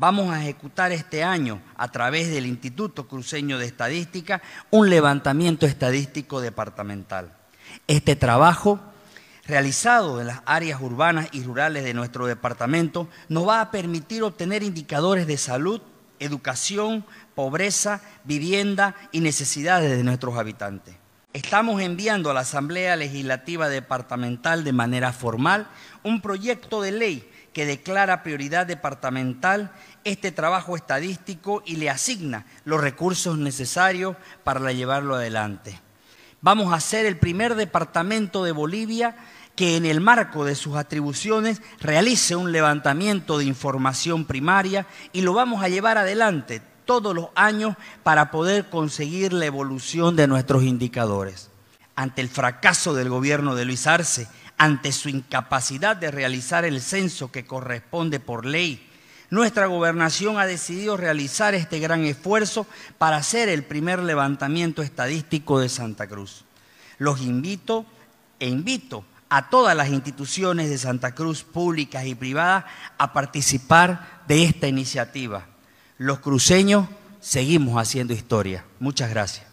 Vamos a ejecutar este año, a través del Instituto Cruceño de Estadística, un levantamiento estadístico departamental. Este trabajo, realizado en las áreas urbanas y rurales de nuestro departamento, nos va a permitir obtener indicadores de salud, educación, pobreza, vivienda y necesidades de nuestros habitantes. Estamos enviando a la Asamblea Legislativa Departamental de manera formal un proyecto de ley que declara prioridad departamental este trabajo estadístico y le asigna los recursos necesarios para llevarlo adelante. Vamos a ser el primer departamento de Bolivia que en el marco de sus atribuciones realice un levantamiento de información primaria y lo vamos a llevar adelante todos los años para poder conseguir la evolución de nuestros indicadores. Ante el fracaso del gobierno de Luis Arce, ante su incapacidad de realizar el censo que corresponde por ley, nuestra gobernación ha decidido realizar este gran esfuerzo para hacer el primer levantamiento estadístico de Santa Cruz. Los invito e invito a todas las instituciones de Santa Cruz, públicas y privadas, a participar de esta iniciativa los cruceños seguimos haciendo historia. Muchas gracias.